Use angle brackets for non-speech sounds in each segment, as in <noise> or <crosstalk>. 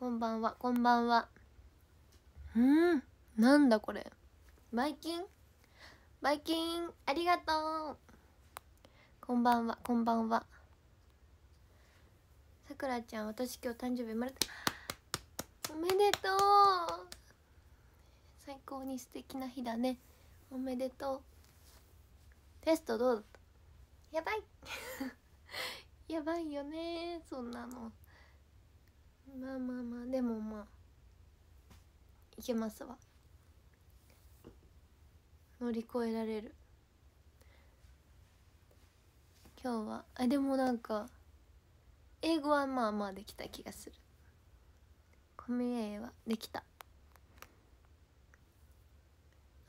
こんばんはこんばんはうんなんだこれバイキンバイキンありがとうこんばんはこんばんはさくらちゃん私今日誕生日生まれたおめでとう最高に素敵な日だねおめでとうテストどうだったやばい <laughs> やばいよねそんなのまあまあまあでもまあいけますわ乗り越えられる今日はあでもなんか英語はまあまあできた気がするコミュ英はできた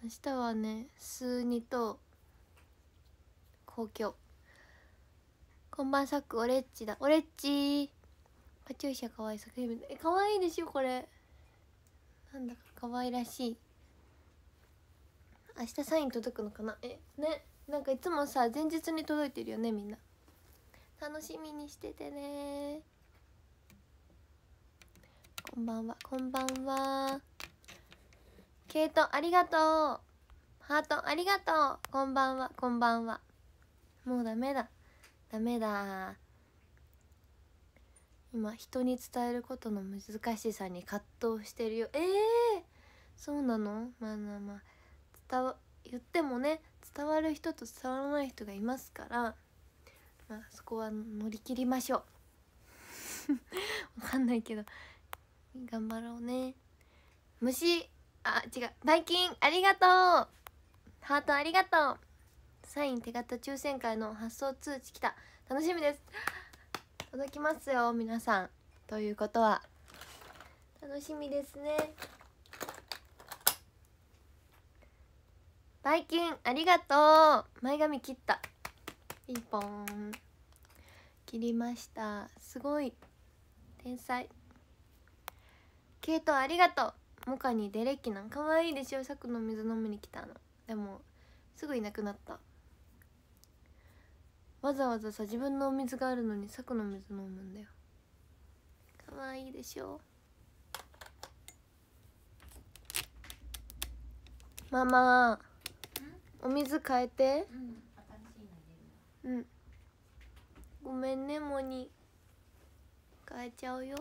明日はね数二と公共こんばんさっくオレッチだオレッチカチューシャかわいさ品え可いでしょこれなんだかかわいらしい明日サイン届くのかなえねなんかいつもさ前日に届いてるよねみんな楽しみにしててねこんばんはこんばんはケイトありがとうハートありがとうこんばんはこんばんはもうダメだダメだ今人に伝えることの難しさに葛藤してるよえー、そうなのまあまあまあ伝わ言ってもね伝わる人と伝わらない人がいますから、まあ、そこは乗り切りましょう <laughs> わかんないけど頑張ろうね虫あ違うバイキンありがとうハートありがとうサイン手形抽選会の発送通知来た楽しみです届きますよ皆さんということは楽しみですねバイキンありがとう前髪切ったピンポン切りましたすごい天才ケイトありがとうモカにデレッキなんかわいいでしょさくの水飲みに来たのでもすぐいなくなったわざわざさ自分のお水があるのにさくの水飲むんだよかわいいでしょママお水変えてうん、ごめんねモニ変えちゃうよ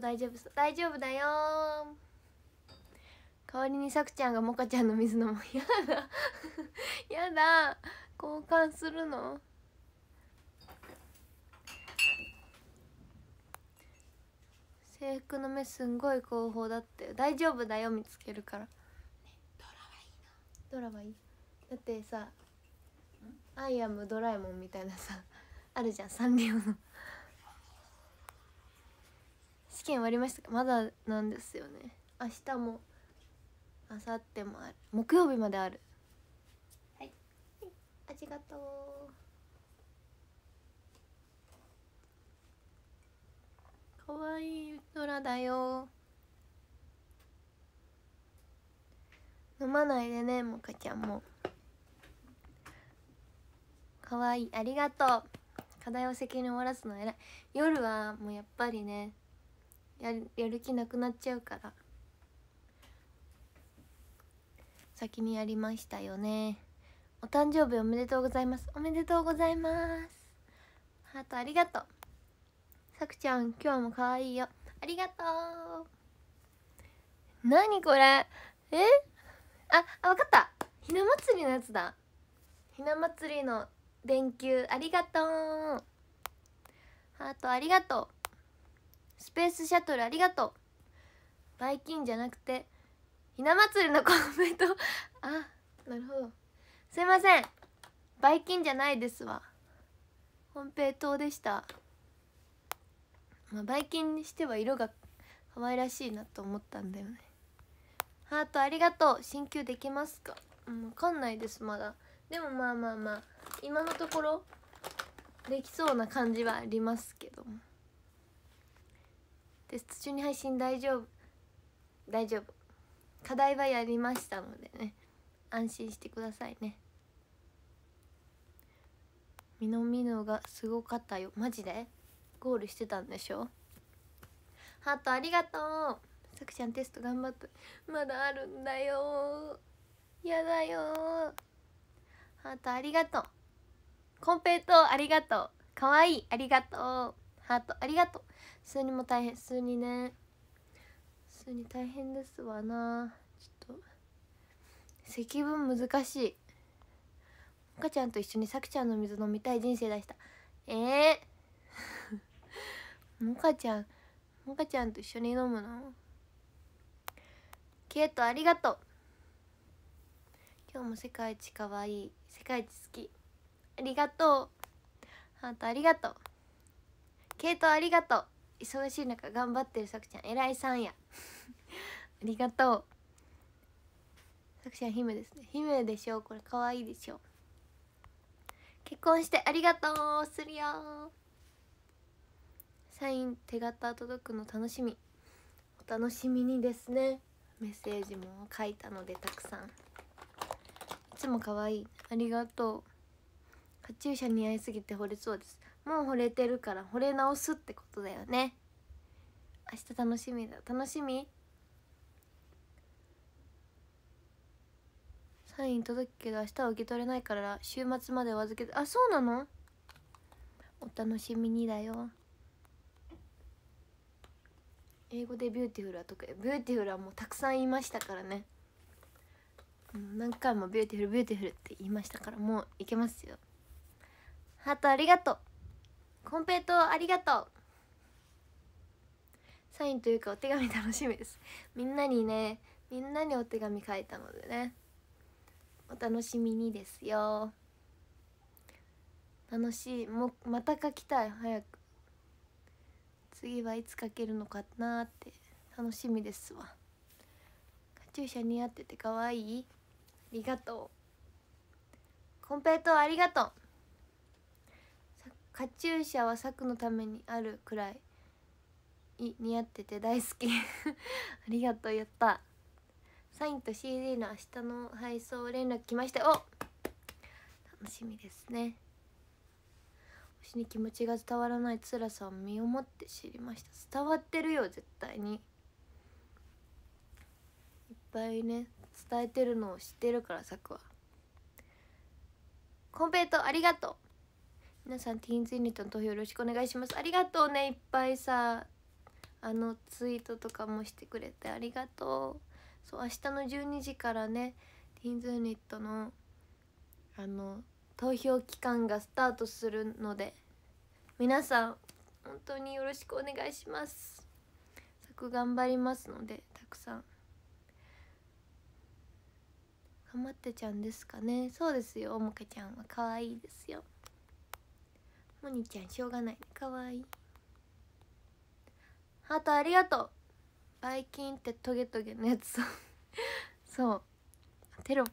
大丈夫大丈夫だよ代わりにさくちゃんがもかちゃんの水飲むやだやだ交換するの制服の目すんごい後方だって大丈夫だよ見つけるから、ね、ドラはいいだってさ「アイアムドラえもん」みたいなさあるじゃんサンリオの試験終わりましたかまだなんですよね明日も明後日もある木曜日まであるありがとうかわいいラだよ飲まないでねもかちゃんもかわいいありがとう課題を責任終わらすの偉い夜はもうやっぱりねややる気なくなっちゃうから先にやりましたよねお誕生日おめでとうございますおめでとうございますハートありがとうさくちゃん今日も可愛いよありがとう何これえああ分かったひな祭りのやつだひな祭りの電球ありがとうハートありがとうスペースシャトルありがとうバイキンじゃなくてひな祭りのコメントあなるほどすいませんばい菌じゃないですわ本平糖でしたまあばい菌にしては色が可愛らしいなと思ったんだよねハートありがとう進級できますか分かんないですまだでもまあまあまあ今のところできそうな感じはありますけどもテスト中に配信大丈夫大丈夫課題はやりましたのでね安心してくださいねみのみのがすごかったよマジでゴールしてたんでしょハートありがとうさくちゃんテスト頑張ってまだあるんだよやだよハートありがとうコンペイトありがとうかわいいありがとうハートありがとう数にも大変数にね数に大変ですわなちょっと積分難しい赤ちゃんと一緒にさきちゃんの水飲みたい人生でしたえー、も <laughs> かちゃんもかちゃんと一緒に飲むのケイトありがとう今日も世界一かわいい世界一好きありがとうハートありがとうケイトありがとう忙しい中頑張ってるさくちゃん偉いさんや <laughs> ありがとうさくちゃん姫ですね姫でしょこれかわいいでしょ結婚してありがとうするよサイン手形届くの楽しみお楽しみにですねメッセージも書いたのでたくさんいつも可愛いありがとうカチューシャ似合いすぎて惚れそうですもう惚れてるから惚れ直すってことだよね明日楽しみだ楽しみサイン届くけど明日は受け取れないから週末までお預けあそうなのお楽しみにだよ英語で「ビューティフル」は得意ビューティフルはもうたくさん言いましたからね何回も「ビューティフルビューティフル」って言いましたからもういけますよハートありがとうコンペイトありがとうサインというかお手紙楽しみですみんなにねみんなにお手紙書いたのでねお楽しみにですよ楽しいもまた書きたい早く次はいつ書けるのかなって楽しみですわカチューシャ似合ってて可愛いありがとうコンペイトありがとうカチューシャは作のためにあるくらい似合ってて大好き <laughs> ありがとうやったサインと CD の明日の配送連絡来ましたお楽しみですね星に気持ちが伝わらない辛さを身をもって知りました伝わってるよ絶対にいっぱいね伝えてるのを知ってるからさくはコンペイトありがとう皆さんティーンズユニットの投票よろしくお願いしますありがとうねいっぱいさあのツイートとかもしてくれてありがとうそう明日の12時からねティーンズユニットのあの投票期間がスタートするので皆さん本当によろしくお願いします作頑張りますのでたくさん頑張ってちゃんですかねそうですよおもけちゃんは可愛いですよもニちゃんしょうがない可愛いハートありがとうばい菌ってトゲトゲのやつ <laughs> そうテロップ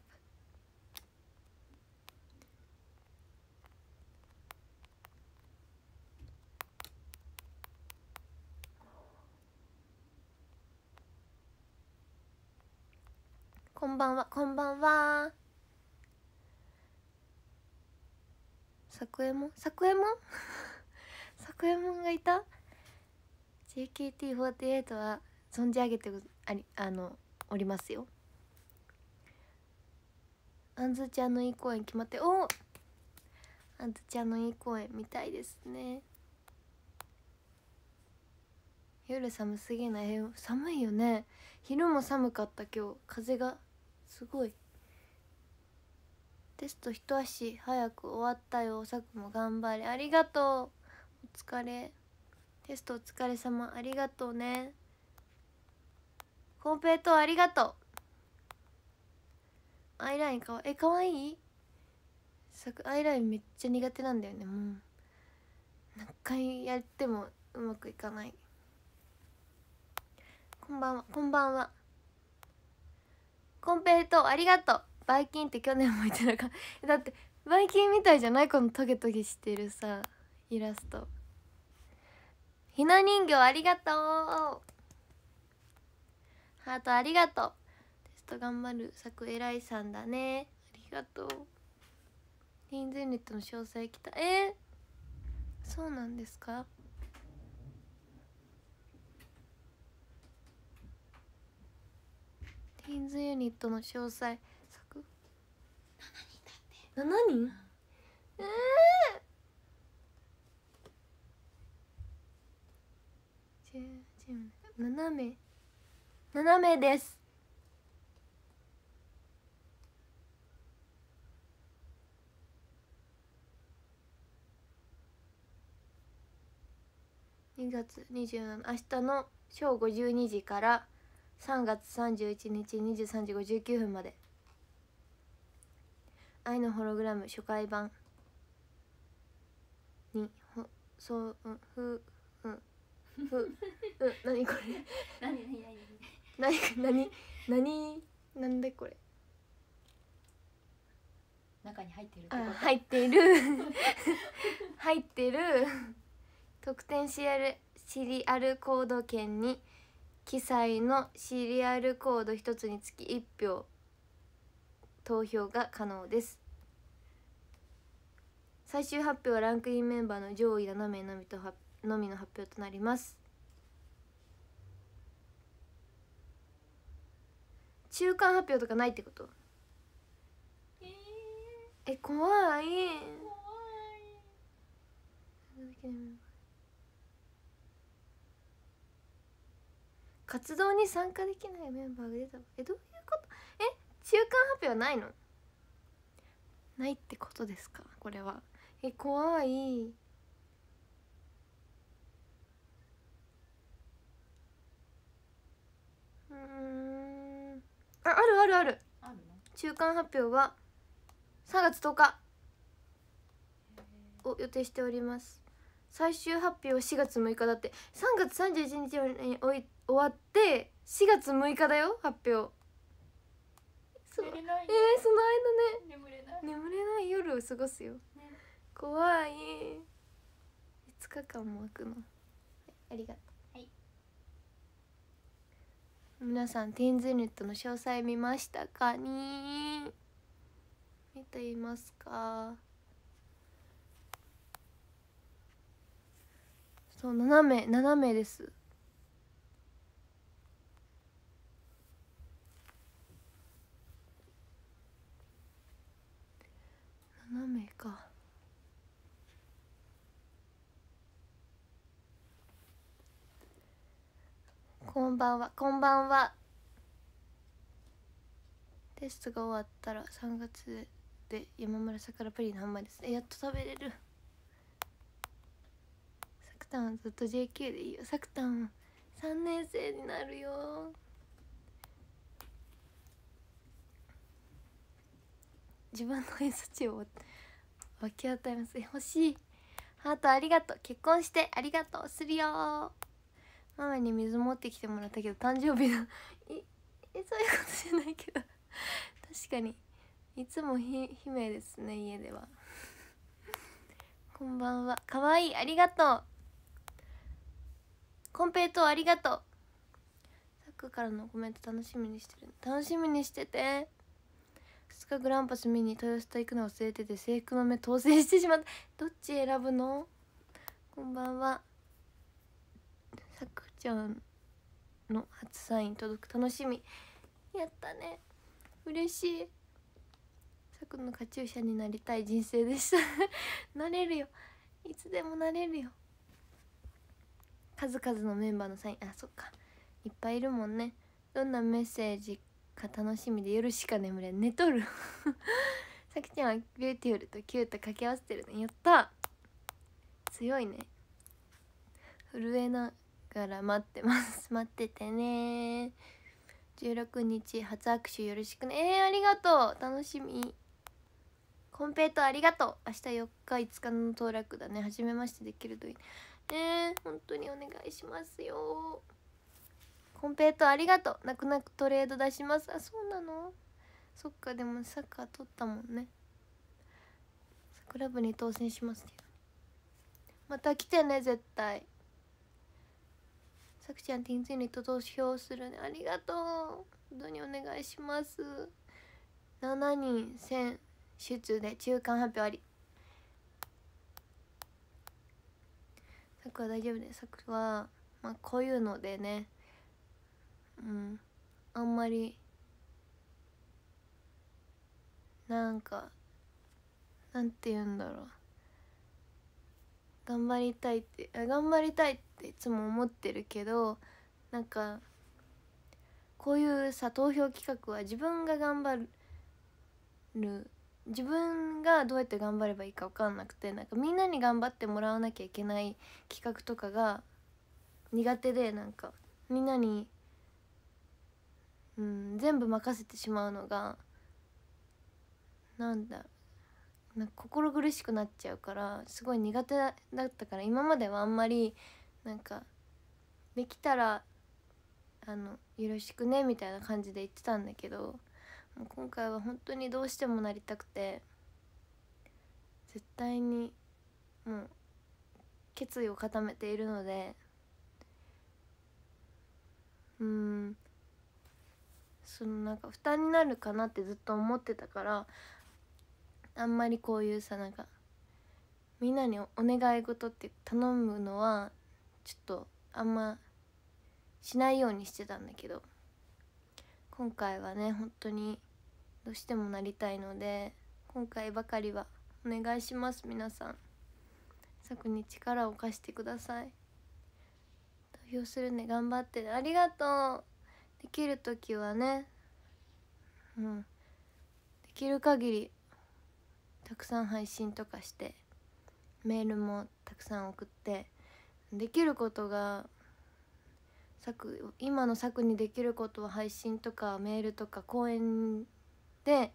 こんばんはこんばんは作右衛門作右衛門作右衛門がいた JKT48 は存じ上げてありあのおりますよあんずちゃんのいい公演決まっておあんずちゃんのいい公演見たいですね夜寒すぎない寒いよね昼も寒かった今日風がすごいテスト一足早く終わったよさくも頑張れありがとうお疲れテストお疲れ様ありがとうねコンペイトありがとうアイラインかわえかわいいアイラインめっちゃ苦手なんだよねもう何回やってもうまくいかないこんばんはこんばんはコンペイトありがとうバイキンって去年も言ってなかった <laughs> だってバイキンみたいじゃないこのトゲトゲしてるさイラストひな人形ありがとうハートありがとうテスト頑張る作偉いさんだねありがとうティーンズユニットの詳細来たえー、そうなんですかティーンズユニットの詳細作7人だって7人ええー1 7名7名です二月27明日の正午十二時から三月三十一日二十三時五十九分まで「愛のホログラム」初回版にほそううん、ふうん。ふう何これ <laughs> 何何何何何何なんでこれ中に入ってるあ入っている <laughs> 入ってる特典シリアルシリアルコード券に記載のシリアルコード1つにつき1票投票が可能です最終発表はランクインメンバーの上位7名のみとのみの発表となります中間発表とかないってことえ怖い活動に参加できないメンバーが出たえどういうことえ中間発表はないのないってことですかこれはえ怖いうんああるあるある中間発表は3月10日を予定しております最終発表は4月6日だって3月31日に終わって4月6日だよ発表そえー、その間ね眠れない眠れない夜を過ごすよ、ね、怖い5日間も空くのありがとう皆さんテンズネットの詳細見ましたかに見ていますかそう斜め斜めです斜めか。こんばんはこんばんはテストが終わったら3月で山村桜プリンの販売ですねやっと食べれるさくたんはずっと JQ でいいよさくたん三3年生になるよ自分の偏差値を分け与えます欲しいハートありがとう結婚してありがとうするよママに水持ってきてもらったけど誕生日のえ <laughs> そういうことじゃないけど確かにいつもひ悲鳴ですね家ではこんばんはかわいいありがとうコンペイトありがとうさっくからのコメント楽しみにしてる楽しみにしてて2日グランパス見に豊洲と行くの忘れてて制服の目当選してしまったどっち選ぶのこんばんはちゃんの初サイン届く楽しみやったね嬉しいさくのカチューシャになりたい人生でした <laughs> なれるよいつでもなれるよ数々のメンバーのサインあそっかいっぱいいるもんねどんなメッセージか楽しみで夜しか眠れ寝とる <laughs> さきちゃんはビューティフルとキュート掛け合わせてるねやった強いね震えなから待ってます <laughs> 待っててね16日初握手よろしくねえー、ありがとう楽しみコンペイトありがとう明日4日5日の当落だね初めましてできるといいねえー、本当にお願いしますよコンペイトありがとう泣く泣くトレード出しますあそうなのそっかでもサッカー取ったもんねクラブに当選しますまた来てね絶対さくちゃん、てんつゆにと投票するね。ありがとう。本当にお願いします。7人選出で中間発表あり。さくは大丈夫です。さくは、まあ、こういうのでね、うん、あんまり、なんか、なんて言うんだろう。頑張りたいって頑張りたいっていつも思ってるけどなんかこういうさ投票企画は自分が頑張る自分がどうやって頑張ればいいか分かんなくてなんかみんなに頑張ってもらわなきゃいけない企画とかが苦手でなんかみんなに、うん、全部任せてしまうのがなんだなんか心苦しくなっちゃうからすごい苦手だったから今まではあんまりなんかできたらあのよろしくねみたいな感じで言ってたんだけどもう今回は本当にどうしてもなりたくて絶対にもう決意を固めているのでうんそのなんか負担になるかなってずっと思ってたからあんまりこういうさなんかみんなにお願い事って頼むのはちょっとあんましないようにしてたんだけど今回はね本当にどうしてもなりたいので今回ばかりはお願いします皆さん作に力を貸してください投票するね頑張ってありがとうできる時はねうんできる限りたくさん配信とかしてメールもたくさん送ってできることが今の作にできることは配信とかメールとか講演で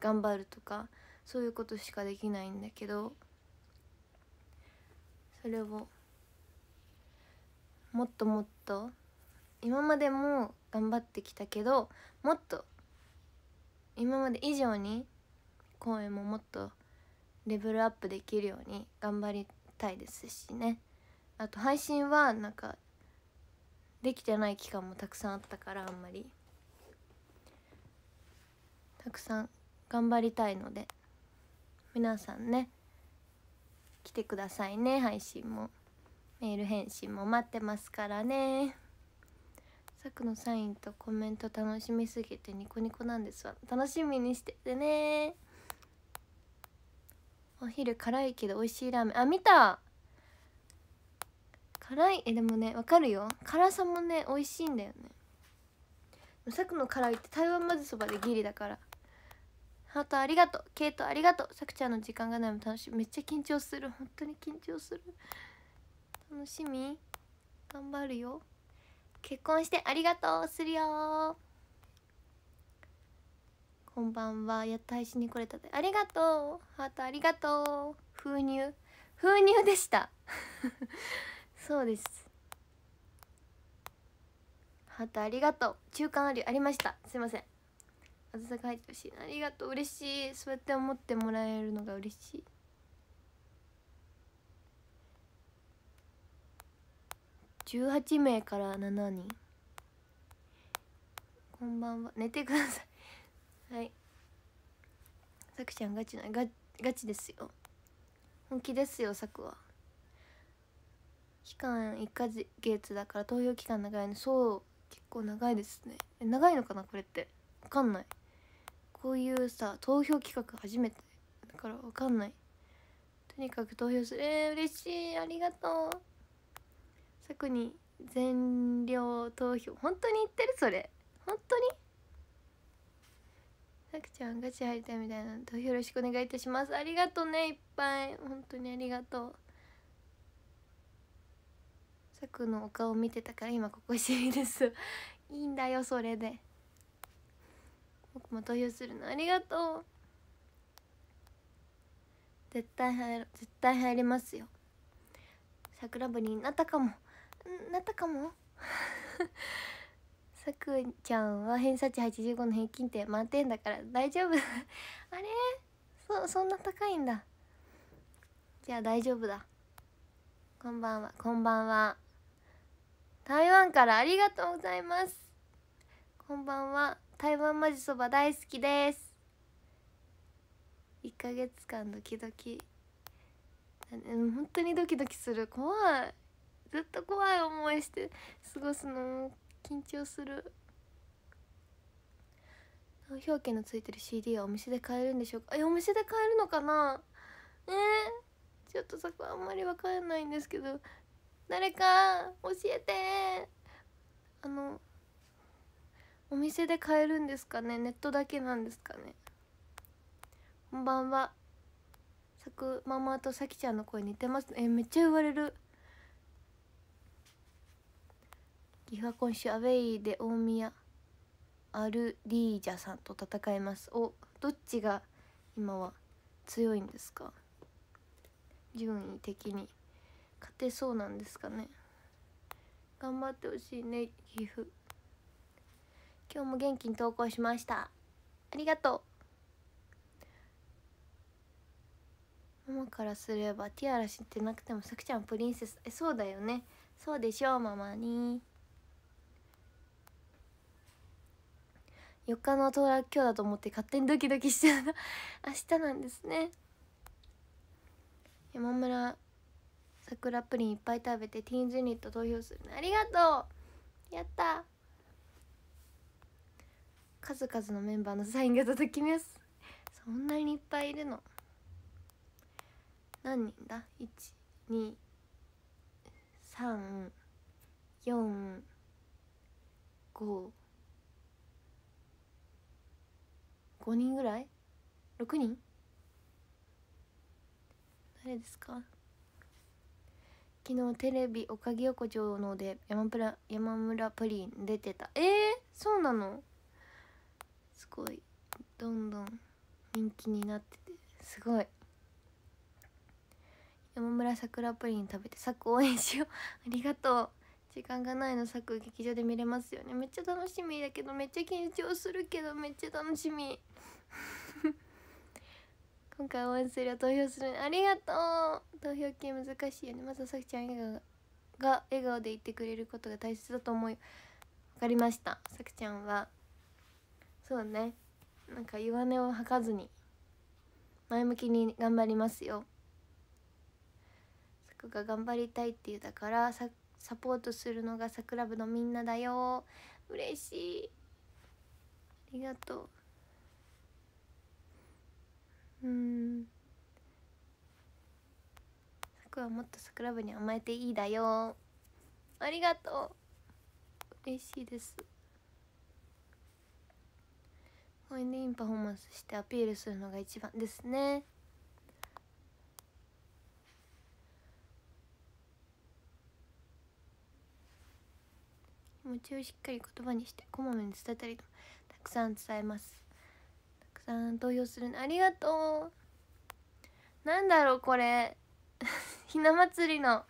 頑張るとかそういうことしかできないんだけどそれをもっともっと今までも頑張ってきたけどもっと今まで以上に公演ももっとレベルアップできるように頑張りたいですしねあと配信はなんかできてない期間もたくさんあったからあんまりたくさん頑張りたいので皆さんね来てくださいね配信もメール返信も待ってますからねさくのサインとコメント楽しみすぎてニコニコなんですわ楽しみにしててねお昼辛いけど美味しいラーメンあ見た辛いえでもねわかるよ辛さもね美味しいんだよねさくの辛いって台湾まぜそばでギリだからハートありがとうケイトありがとうさくちゃんの時間がないも楽しみめっちゃ緊張する本当に緊張する楽しみ頑張るよ結婚してありがとうするよこんばんはやっと配信に来れたでありがとうハートありがとう封入封入でした <laughs> そうですハートありがとう中間ありありましたすいません温かいってほしいありがとう嬉しいそうやって思ってもらえるのが嬉しい18名から7人こんばんは寝てくださいはいさくちゃんガチなガガチですよ本気ですよさくは期間1か月だから投票期間長いのそう結構長いですねえ長いのかなこれって分かんないこういうさ投票企画初めてだから分かんないとにかく投票するえー、嬉しいありがとうさくに全量投票本当に言ってるそれ本当にさくちゃんガチ入りたいみたいな投票よろしくお願いいたしますありがとうねいっぱい本当にありがとうさくのお顔見てたから今ここしいですいいんだよそれで僕も投票するのありがとう絶対入る絶対入りますよ桜部になったかもなったかもさくちゃんは偏差値85の平均点満点だから大丈夫 <laughs> あれそそんな高いんだじゃあ大丈夫だこんばんはこんばんは台湾からありがとうございますこんばんは台湾まじそば大好きです1ヶ月間ドキドキ本当にドキドキする怖いずっと怖い思いして過ごすの緊張する表記のついてる CD はお店で買えるんでしょうかえお店で買えるのかなえー、ちょっとそこあんまり分かんないんですけど誰か教えてあのお店で買えるんですかねネットだけなんですかねこんばんはさくママとさきちゃんの声似てますえめっちゃ言われるァコは今週アウェイで大宮アルリージャさんと戦いますおどっちが今は強いんですか順位的に勝てそうなんですかね頑張ってほしいね岐阜今日も元気に投稿しましたありがとうママからすればティアラ知ってなくてもさくちゃんプリンセスえそうだよねそうでしょうママに。4日の到来今日だと思って勝手にドキドキしちゃう <laughs> 明日なんですね山村桜プリンいっぱい食べてティーンズユニット投票するのありがとうやった数々のメンバーのサインが届きますそんなにいっぱいいるの何人だ12345 5人ぐらい6人誰ですか昨日テレビ「おかげ横丁」ので山プラ山村プリン出てたえー、そうなのすごいどんどん人気になっててすごい山村桜プリン食べてサッ応援しよう <laughs> ありがとう時間がないの作劇場で見れますよねめっちゃ楽しみだけどめっちゃ緊張するけどめっちゃ楽しみ <laughs> 今回応援するよ投票するありがとう投票系難しいよねまずさきちゃん笑顔が笑顔で言ってくれることが大切だと思い分かりましたさきちゃんはそうねなんか弱音を吐かずに前向きに頑張りますよ。そこが頑張りたいって言うだからさサポートするのがラブのみんなだよ嬉しいありがとううんさくはもっとラブに甘えていいだよありがとう嬉しいです応援でいいパフォーマンスしてアピールするのが一番ですね気持ちをしっかり言葉にしてこまめに伝えたりとたくさん伝えますたくさん動揺するありがとうなんだろうこれ <laughs> ひな祭りの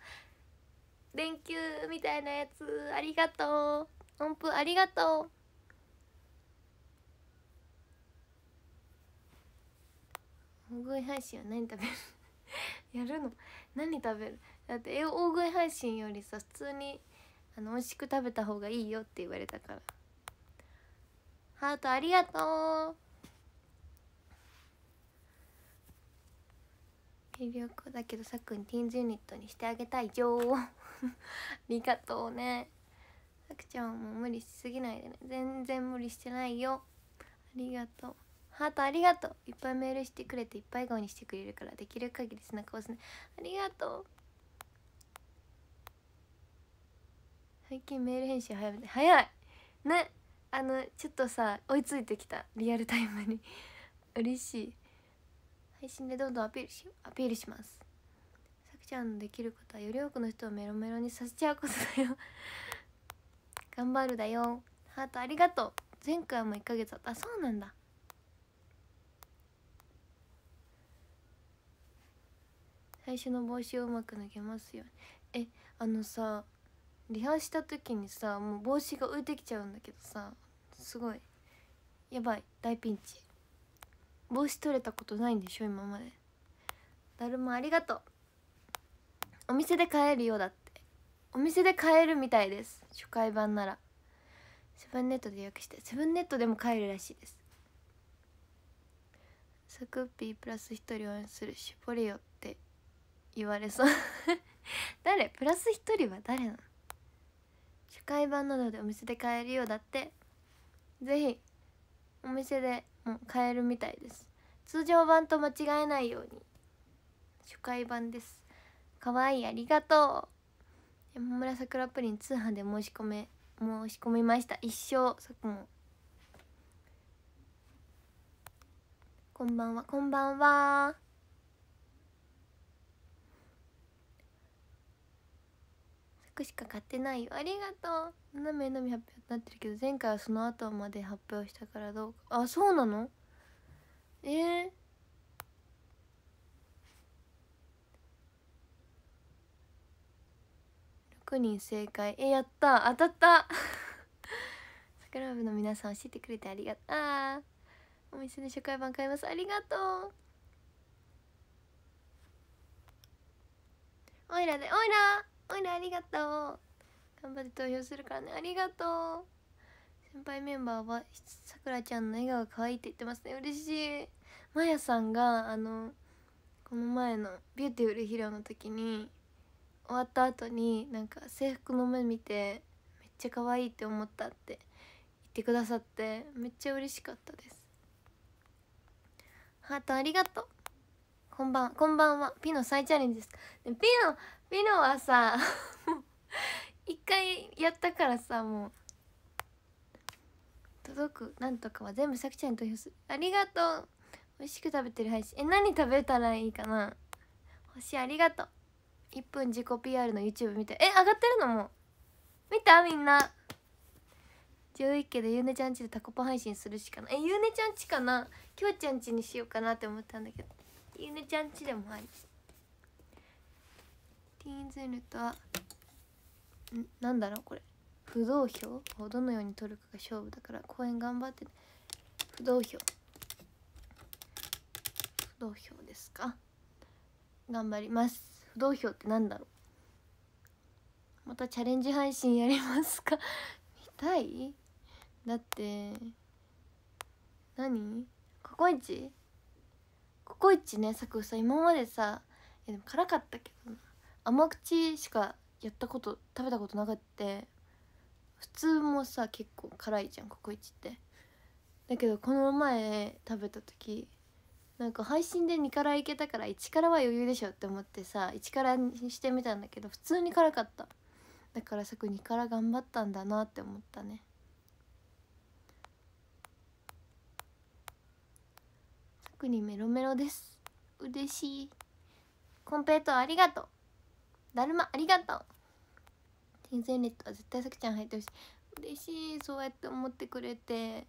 連休みたいなやつありがとう音符ありがとう大食い配信は何食べる <laughs> やるの何食べるだって大食い配信よりさ普通にあの美味しく食べた方がいいよって言われたからハートありがとう魅力だけどさっくんティーンズユニットにしてあげたいよ <laughs> ありがとうねさくちゃんも無理しすぎないでね全然無理してないよありがとうハートありがとういっぱいメールしてくれていっぱい顔にしてくれるからできる限り背中を押すねありがとう最近メール返信早めて早いねあのちょっとさ追いついてきたリアルタイムに <laughs> 嬉しい配信でどんどんアピールしアピールしますさくちゃんのできることはより多くの人をメロメロにさせちゃうことだよ <laughs> 頑張るだよハートありがとう前回も1ヶ月あったそうなんだ最初の帽子をうまく抜けますよえあのさリハした時にさもう帽子が浮いてきちゃうんだけどさすごいやばい大ピンチ帽子取れたことないんでしょ今までだるまありがとうお店で買えるようだってお店で買えるみたいです初回版ならセブンネットで予約してセブンネットでも買えるらしいですサクッピープラス1人応援するしポリオって言われそう <laughs> 誰プラス1人は誰なの海版などでお店で買えるようだってぜひお店でもう買えるみたいです通常版と間違えないように初回版ですかわいいありがとう山村桜プリン通販で申し込め申し込みました一生そこもこんばんはこんばんは個しか買ってないよありがとう斜めのみ発表になってるけど前回はその後まで発表したからどうかあそうなのえー、6人正解えやった当たった <laughs> 桜部の皆さん教えてくれてありがとうあお店で初回版買いますありがとうおいらでおいらおいらありがとう頑張って投票するからねありがとう先輩メンバーはさくらちゃんの笑顔が可愛いって言ってますね嬉しいまやさんがあのこの前の「ビューティフルヒロ」の時に終わった後になんか制服の目見てめっちゃ可愛いって思ったって言ってくださってめっちゃ嬉しかったですハートありがとうこんばんこんばんはピノ再チャレンジですピノミノはさ一回やったからさもう届くなんとかは全部さきちゃんに投票するありがとう美味しく食べてる配信え何食べたらいいかな星ありがとう1分自己 PR の YouTube 見てえ上がってるのも見たみんな11家でゆうねちゃんちでタコパ配信するしかないえゆうねちゃんちかなきょうちゃんちにしようかなって思ったんだけどゆうねちゃんちでもあり金ズルとんなんだろうこれ不動票をどのように取るかが勝負だから公演頑張って不動票不動票ですか頑張ります不動票って何だろうまたチャレンジ配信やりますか見たいだって何ココイチココイチね作さ今までさいやでも辛かったけどな甘口しかやったこと食べたことなかって普通もさ結構辛いじゃんココイチってだけどこの前食べた時なんか配信で2辛いけたから1辛は余裕でしょって思ってさ1辛にしてみたんだけど普通に辛かっただからさ2辛頑張ったんだなって思ったね特にメロメロです嬉しいコンペイトありがとうだるまありがとう天然レッドは絶対さくちゃん入ってほしい嬉しいそうやって思ってくれて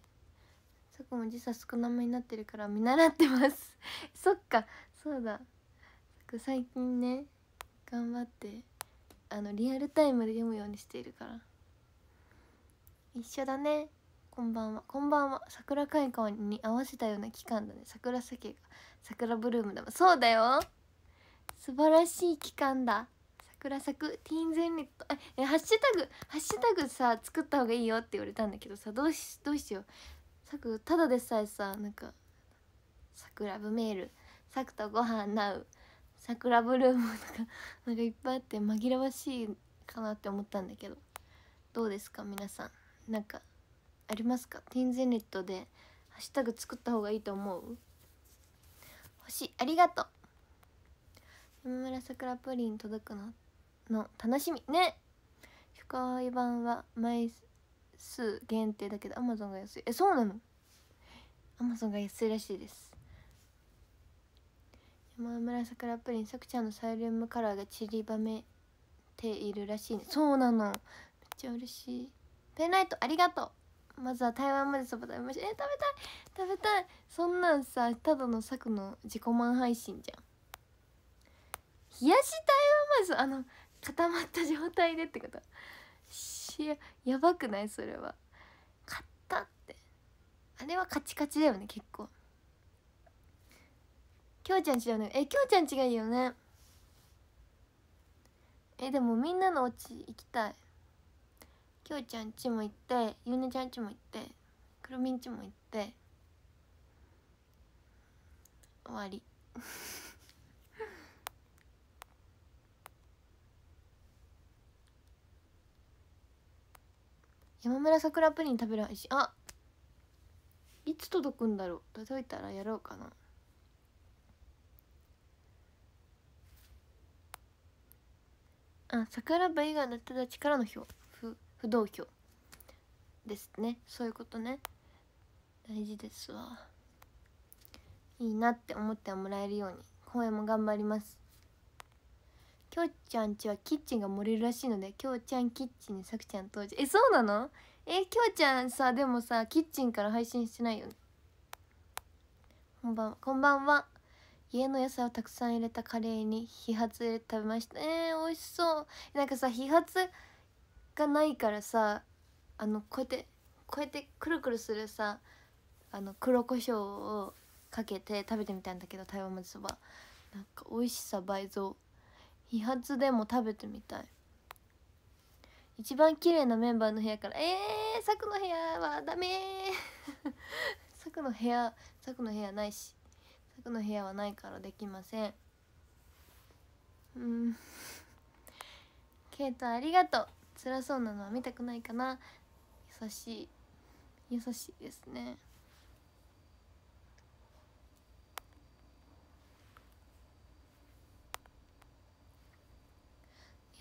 さくも時差少なめになってるから見習ってます <laughs> そっかそうださ最近ね頑張ってあのリアルタイムで読むようにしているから一緒だねこんばんはこんばんは桜開花に合わせたような期間だね桜酒が桜ブルームだもそうだよ素晴らしい期間だ桜咲くティーンゼンットえハッシュタグハッシュタグさ作った方がいいよって言われたんだけどさどうしどうしようさくただでさえさなんか「ラブメール」「さくとご飯なう」「ラブルーム」とかなんかいっぱいあって紛らわしいかなって思ったんだけどどうですか皆さんなんかありますかティーンゼンネットでハッシュタグ作った方がいいと思う星ありがとう山村桜プリン届くのの楽しみね初回版は枚数限定だけど Amazon が安いえそうなの Amazon が安いらしいです山村桜プリンさくちゃんのサイリウムカラーが散りばめているらしいねそうなのめっちゃ嬉しいペンライトありがとうまずは台湾までそば食べましょうえ食べたい食べたいそんなんさただのくの自己満配信じゃん冷やし台湾までそばあの固まった状態でってことしやばくないそれは買ったってあれはカチカチだよね結構きょうちゃんちだよねえきょうちゃんちがいいよねえでもみんなのお家行きたいきょうちゃんちも行ってゆうねちゃんちも行ってくるみんちも行って終わり山村桜プリン食べる配信あいつ届くんだろう届いたらやろうかなあ桜部以外の人たちからの票不不動票ですねそういうことね大事ですわいいなって思ってもらえるように公演も頑張りますきょうちゃんちはキッチンが漏れるらしいのできょうちゃんキッチンにさくちゃん当時えそうなのえきょうちゃんさでもさキッチンから配信してないよねこんばんこんばんは家の野菜をたくさん入れたカレーに批発入れて食べましたえー、美味しそうなんかさ批発がないからさあのこうやってこうやってくるくるするさあの黒胡椒をかけて食べてみたんだけど台湾まぜそばなんか美味しさ倍増飛発でも食べてみたい一番綺麗なメンバーの部屋からえーさくの部屋はダメさく <laughs> の部屋さくの部屋ないしさくの部屋はないからできませんうんケイトありがとう辛そうなのは見たくないかな優しい優しいですね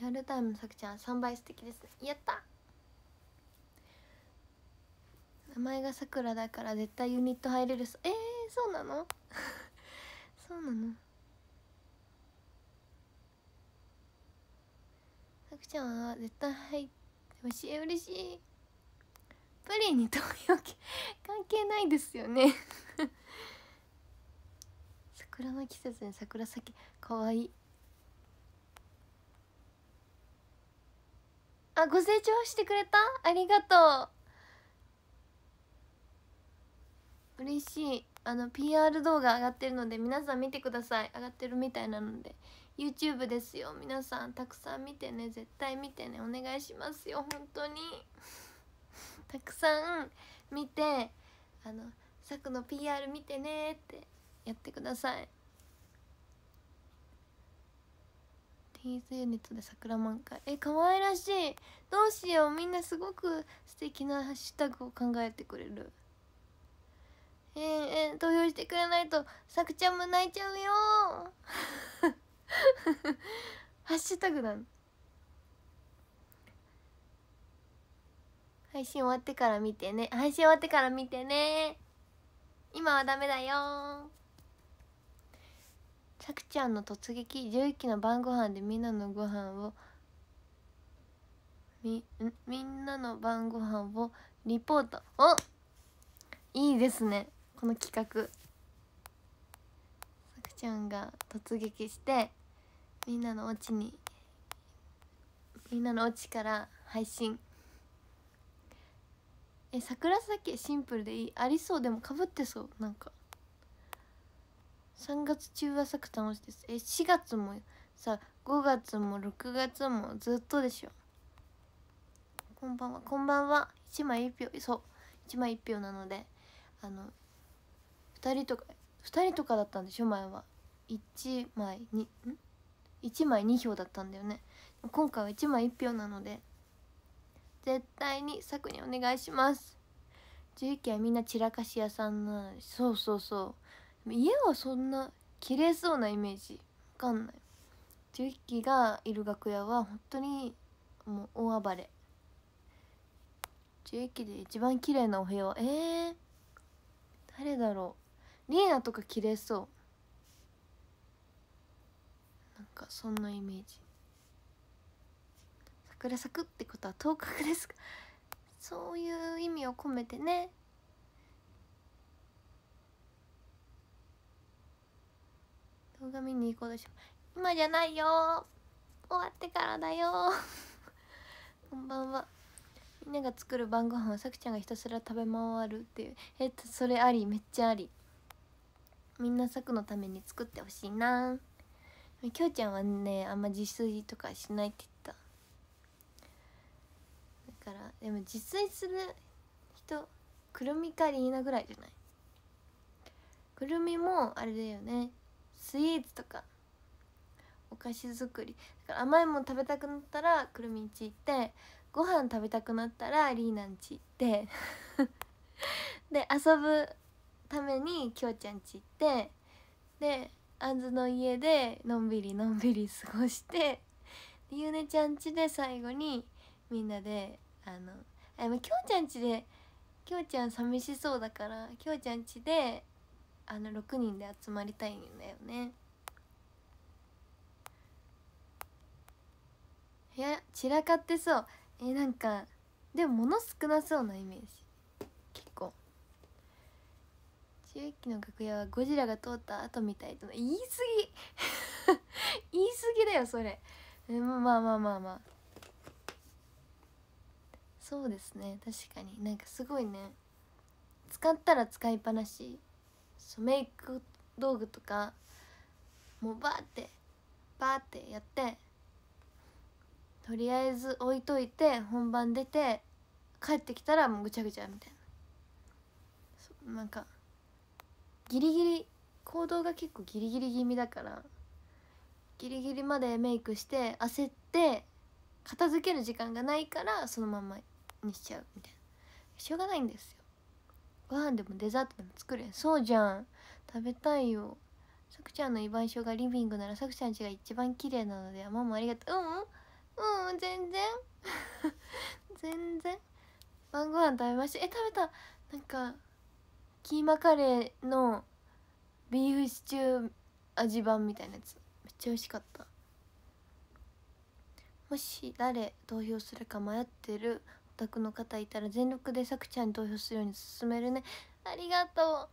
リアルタイムさくちゃん3倍素敵ですやった名前がさくらだから絶対ユニット入れるえー、そうなの <laughs> そうなのさくちゃんは絶対入ってほしい嬉しいプリンに投票 <laughs> 関係ないですよね <laughs> 桜の季節に桜咲きかわいいあご清聴してくれたありがとう嬉しいあの PR 動画上がってるので皆さん見てください上がってるみたいなので YouTube ですよ皆さんたくさん見てね絶対見てねお願いしますよ本当に <laughs> たくさん見てあの「さくの PR 見てね」ってやってくださいテニズユニットで桜満開え可愛らしいどうしようみんなすごく素敵なハッシュタグを考えてくれるえー、えー、投票してくれないとさくちゃんも泣いちゃうよ <laughs> ハッシュタグなの配信終わってから見てね配信終わってから見てね今はダメだよさくちゃんの突撃11期の晩ご飯でみんなのご飯をみみんなの晩ご飯をリポートおいいですねこの企画さくちゃんが突撃してみんなのお家にみんなのお家から配信え桜咲シンプルでいいありそうでもかぶってそうなんか3月中はサく楽しいですえ4月もさ5月も6月もずっとでしょこんばんはこんばんは1枚1票そう1枚1票なのであの2人とか2人とかだったんでしょ前は1枚2ん1枚2票だったんだよね今回は1枚1票なので絶対に作にお願いします11期はみんな散らかし屋さんなのでそうそうそう家はそんな綺麗そうなイメージわかんない11期がいる楽屋は本当にもう大暴れ11期で一番綺麗なお部屋えー、誰だろうリーナとか綺麗そうなんかそんなイメージ桜咲くってことは頭角ですかそういう意味を込めてね動画見に行こうでし今じゃないよ終わってからだよ <laughs> こんばんはみんなが作る晩ご飯をさくちゃんがひたすら食べ回るっていうえっとそれありめっちゃありみんなさくのために作ってほしいなきょうちゃんはねあんま自炊とかしないって言っただからでも自炊する人くるみかリーナぐらいじゃないくるみもあれだよねスイーツとかお菓子作りだから甘いもん食べたくなったらくるみんち行ってご飯食べたくなったらリーナんち行って <laughs> で遊ぶためにきょうちゃんち行ってであんずの家でのんびりのんびり過ごしてゆうねちゃんちで最後にみんなであのあきょうちゃんちできょうちゃん寂しそうだからきょうちゃんちであの6人で集まりたいんだよねいや散らかってそうえなんかでも物少なそうなイメージ結構中秋の楽屋はゴジラが通った後みたいと言い過ぎ <laughs> 言い過ぎだよそれまあまあまあまあそうですね確かになんかすごいね使ったら使いっぱなしそうメイク道具とかもうバーってバーってやってとりあえず置いといて本番出て帰ってきたらもうぐちゃぐちゃみたいななんかギリギリ行動が結構ギリギリ気味だからギリギリまでメイクして焦って片付ける時間がないからそのままにしちゃうみたいなしょうがないんですよご飯でもデザートでも作れそうじゃん食べたいよさくちゃんの居場所がリビングならさくちゃん家が一番綺麗なのでママありがとううんうん全然全然晩ご飯食べましたえ食べたなんかキーマカレーのビーフシチュー味版みたいなやつめっちゃ美味しかったもし誰投票するか迷ってるクの方いたら全力でさくちゃんに投票するように勧めるねありがと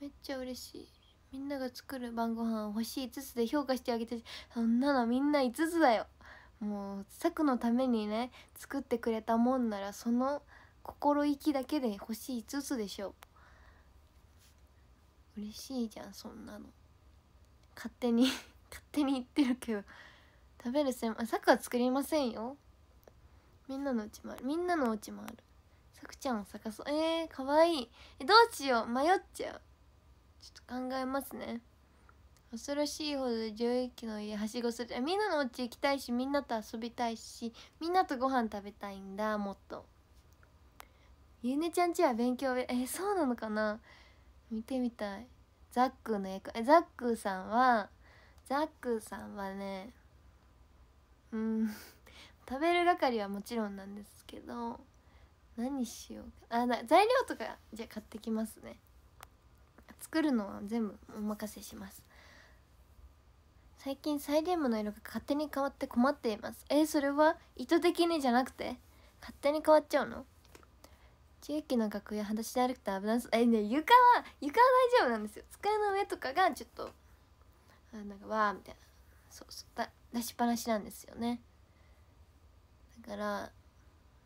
うめっちゃ嬉しいみんなが作る晩ご飯をい5つで評価してあげてそんなのみんな5つだよもうさくのためにね作ってくれたもんならその心意気だけでしい5つでしょ嬉しいじゃんそんなの勝手に勝手に言ってるけど食べるせんさくは作りませんよみんなのうちもあるみんなのおうちもあるさくちゃんを探そうえー、かわいいえどうしよう迷っちゃうちょっと考えますね恐ろしいほど11期の家はしごするみんなのお家行きたいしみんなと遊びたいしみんなとご飯食べたいんだもっとゆうねちゃんちは勉強えー、そうなのかな見てみたいザックの役えザックさんはザックさんはねうん食べる係はもちろんなんですけど何しようかあ材料とかじゃ買ってきますね作るのは全部お任せします最近サイリウムの色が勝手に変わって困っていますえそれは意図的にじゃなくて勝手に変わっちゃうの地域の楽屋裸足で歩くと危なそうえね床は床は大丈夫なんですよ机の上とかがちょっとあなんかわーみたいなそうそう出しっぱなしなんですよねから、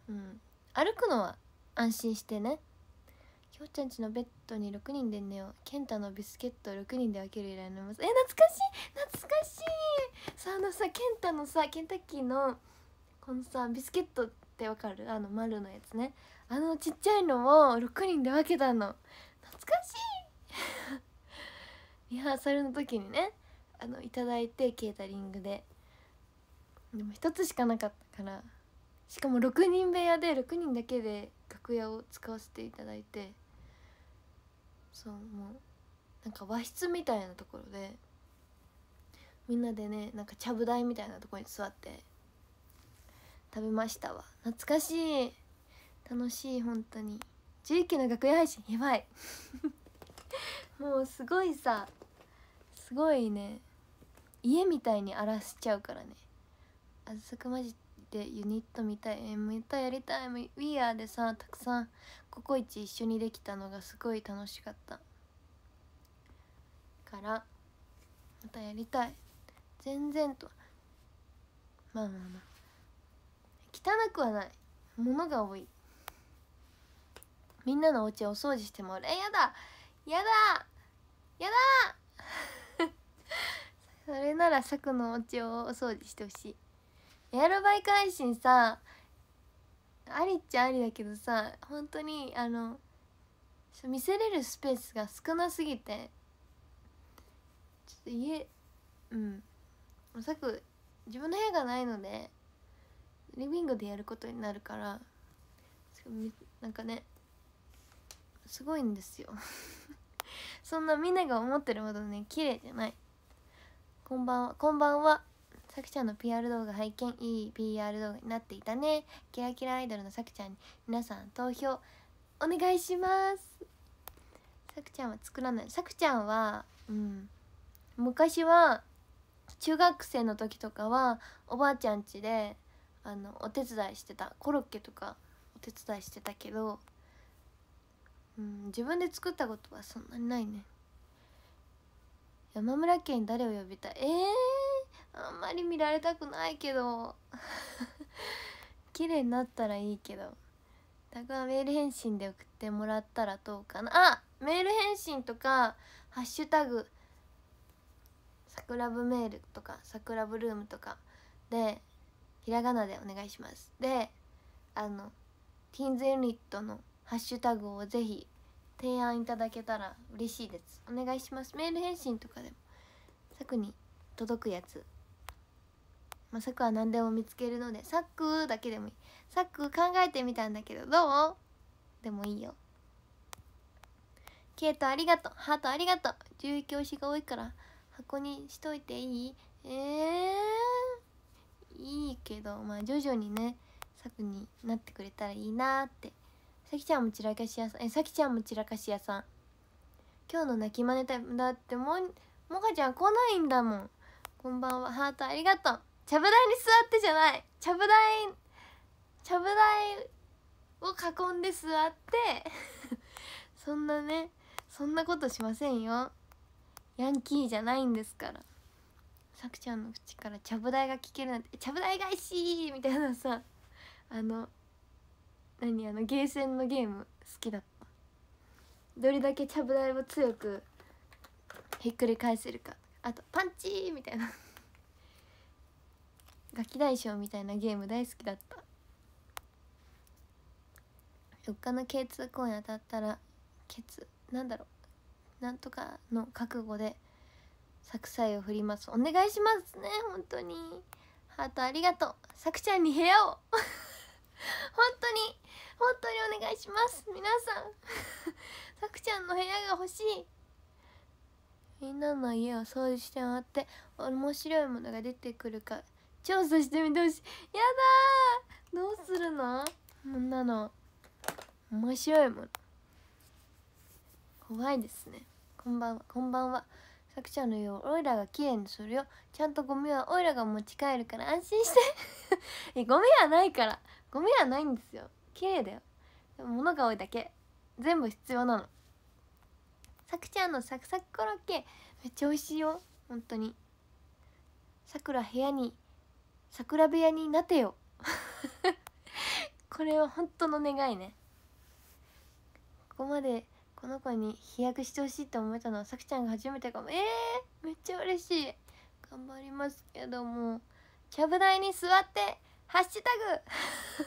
うん、歩くのは安心してねきょうちゃんちのベッドに6人で寝よう健太のビスケット6人で分ける頼になりますえ懐かしい懐かしいさあのさ健太のさケンタッキーのこのさビスケットってわかるあの丸のやつねあのちっちゃいのを6人で分けたの懐かしい <laughs> リハーサルの時にねあのいただいてケータリングででも1つしかなかったからしかも6人部屋で6人だけで楽屋を使わせていただいてそうもうなんか和室みたいなところでみんなでねなんかちゃぶ台みたいなところに座って食べましたわ懐かしい楽しい本当に11期の楽屋配信やばい <laughs> もうすごいさすごいね家みたいに荒らしちゃうからねあずさくまじってでユニット見たいまたやりたい WeAre でさたくさんココイチ一緒にできたのがすごい楽しかったからまたやりたい全然とまあまあまあ汚くはない物が多いみんなのお家お掃除してもらえやだやだやだ <laughs> それならさくのお家をお掃除してほしいエアバイク配信さありっちゃありだけどさ本当にあの見せれるスペースが少なすぎてちょっと家うんおそらく自分の部屋がないのでリビングでやることになるからなんかねすごいんですよ <laughs> そんなみんなが思ってるほどね綺麗じゃないこんばんはこんばんはさくちゃんの PR 動画拝見いい PR 動画になっていたねキラキラアイドルのさくちゃんに皆さん投票お願いしますさくちゃんは作らないさくちゃんはうん昔は中学生の時とかはおばあちゃん家であのお手伝いしてたコロッケとかお手伝いしてたけど、うん、自分で作ったことはそんなにないね山村家に誰を呼びたいえーあんまり見られたくないけど <laughs> 綺麗になったらいいけどたくはメール返信で送ってもらったらどうかなあメール返信とか「ハッシュタグサクラブメール」とか「サクラブルーム」とかでひらがなでお願いしますであのティーンズユニットのハッシュタグをぜひ提案いただけたら嬉しいですお願いしますメール返信とかでもさくに届くやつまあ、サクは何でも見つけるのでサックだけでもいいサック考えてみたんだけどどうでもいいよケイトありがとうハートありがとう獣医教師が多いから箱にしといていいえー、いいけどまあ徐々にね策になってくれたらいいなってさきちゃんも散らかし屋さんえさきちゃんも散らかし屋さん今日の泣き真似タイムだってももかちゃん来ないんだもんこんばんはハートありがとうちゃぶ台に座ってじゃないちゃぶ台ちゃぶ台を囲んで座って <laughs> そんなねそんなことしませんよヤンキーじゃないんですからさくちゃんの口からちゃぶ台が聞けるなんて「ちゃぶ台返し!」みたいなさあの何あのゲーセンのゲーム好きだったどれだけちゃぶ台を強くひっくり返せるかあと「パンチ!」みたいなガキ大将みたいなゲーム大好きだった4日の K2 公演当たったらケツなんだろうなんとかの覚悟で作祭を振りますお願いしますね本当にハートありがとうさくちゃんに部屋を <laughs> 本当に本当にお願いします皆さんさく <laughs> ちゃんの部屋が欲しいみんなの家を掃除してもらって面白いものが出てくるか調査してみてほしいやだどうするのこんなの面白いもん怖いですねこんばんはこんばんはさくちゃんのようおいらが綺麗にするよちゃんとゴミはおいらが持ち帰るから安心して <laughs> ゴミはないからゴミはないんですよ綺麗だよでも物が多いだけ全部必要なのさくちゃんのサクサクコロッケめっちゃ美味しいよ本当にさくら部屋に桜部屋になてよ <laughs> これは本当の願いねここまでこの子に飛躍してほしいって思えたのはさくちゃんが初めてかもえー、めっちゃ嬉しい頑張りますけどもキャブ台に座ってハッシュ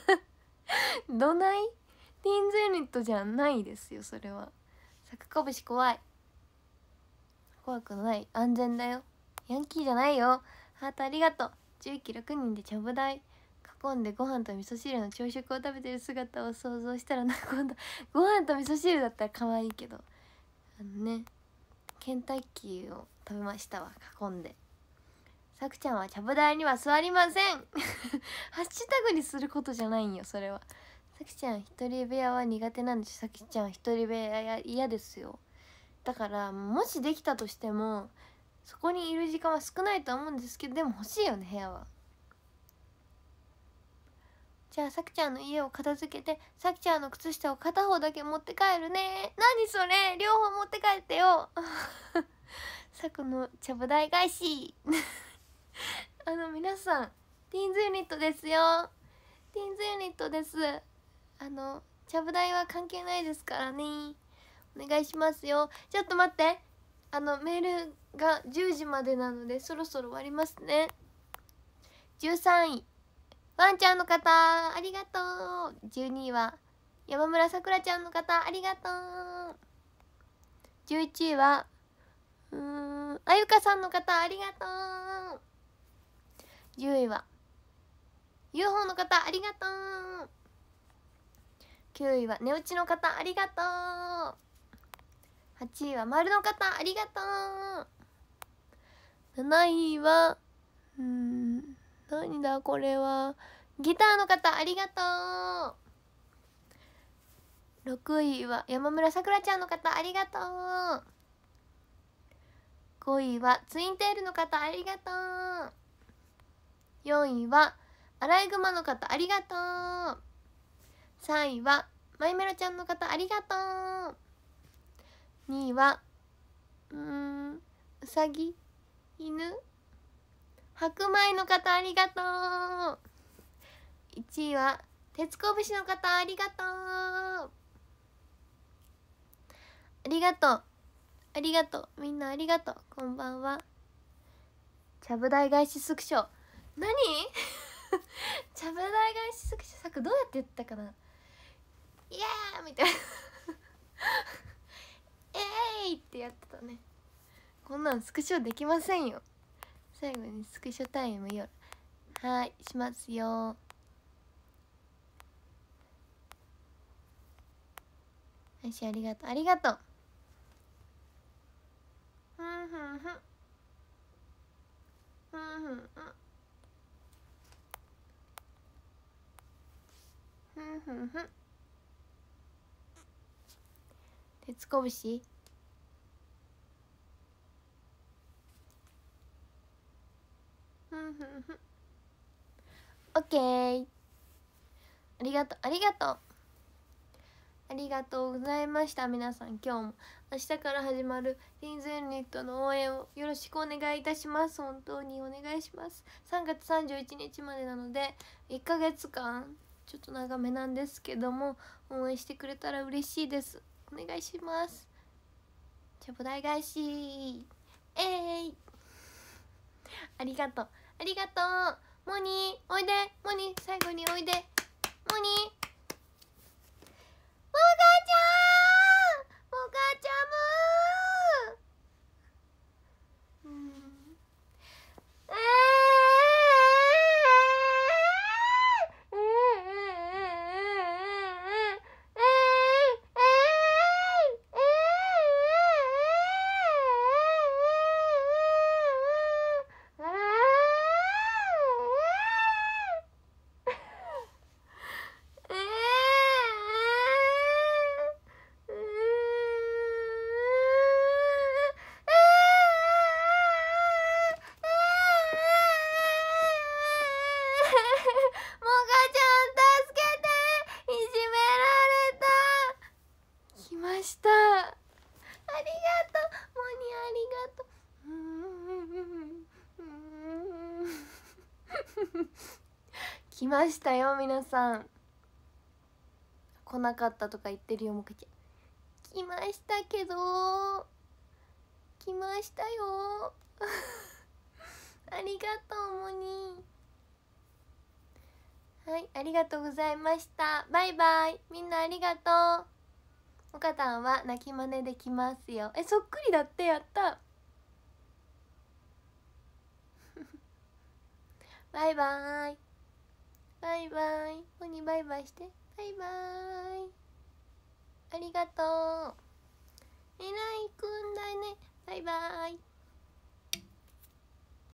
タグ <laughs> どないティーンズユニットじゃないですよそれはさくこぶし怖い怖くない安全だよヤンキーじゃないよハートありがとう重機6人でちゃぶ台囲んでご飯と味噌汁の朝食を食べてる姿を想像したらな今度ご飯と味噌汁だったら可愛いけどあのねケンタッキーを食べましたわ囲んでさくちゃんはちゃぶ台には座りません <laughs> ハッシュタグにすることじゃないんよそれはさくちゃん一人部屋は苦手なんですさきちゃん一人部屋嫌ですよだからもしできたとしてもそこにいる時間は少ないと思うんですけどでも欲しいよね部屋はじゃあさきちゃんの家を片付けてさきちゃんの靴下を片方だけ持って帰るね何それ両方持って帰ってよさ <laughs> くのちゃぶ台返し <laughs> あの皆さんティーンズユニットですよティーンズユニットですあのちゃぶ台は関係ないですからねお願いしますよちょっと待ってあのメールが10時までなのでそろそろ終わりますね13位ワンちゃんの方ありがとう12位は山村さくらちゃんの方ありがとう11位はうんあゆかさんの方ありがとう10位は UFO の方ありがとう9位は寝落ちの方ありがとう8位は丸の方ありがとう7位はうん何だこれはギターの方ありがとう6位は山村さくらちゃんの方ありがとう5位はツインテールの方ありがとう4位はアライグマの方ありがとう3位はマイメロちゃんの方ありがとう2位はうんうさぎ犬白米の方ありがとう1位は鉄拳の方ありがとうありがとうありがとうみんなありがとうこんばんはちゃぶ台返しスクショ何 <laughs> ちゃぶ台返しスクショさくどうやって言ったかなイエーみたいなえ <laughs> ーいってやってたねこんなんスクショできませんよ最後にスクショタイムよはいしますよよしありがとうありがとうふんふんふんふんふんふんふんふんふんふんオッケーありがとうありがとうありがとうございました皆さん今日も明日から始まるリンズユニットの応援をよろしくお願いいたします本当にお願いします3月31日までなので1ヶ月間ちょっと長めなんですけども応援してくれたら嬉しいですお願いしますちゃぶ台返しえい、ー、ありがとうありがとうモニーおいでモニー最後においでモニーモガちゃんモガちゃむましたよ皆さん来なかったとか言ってるよもかちゃん来ましたけど来ましたよ <laughs> ありがとうモニーはいありがとうございましたバイバイみんなありがとうおかたんは泣き真似できますよえそっくりだってやった <laughs> バイバーイバイバイモにバイバイしてバイバイありがとうえらいくんだねバイバイ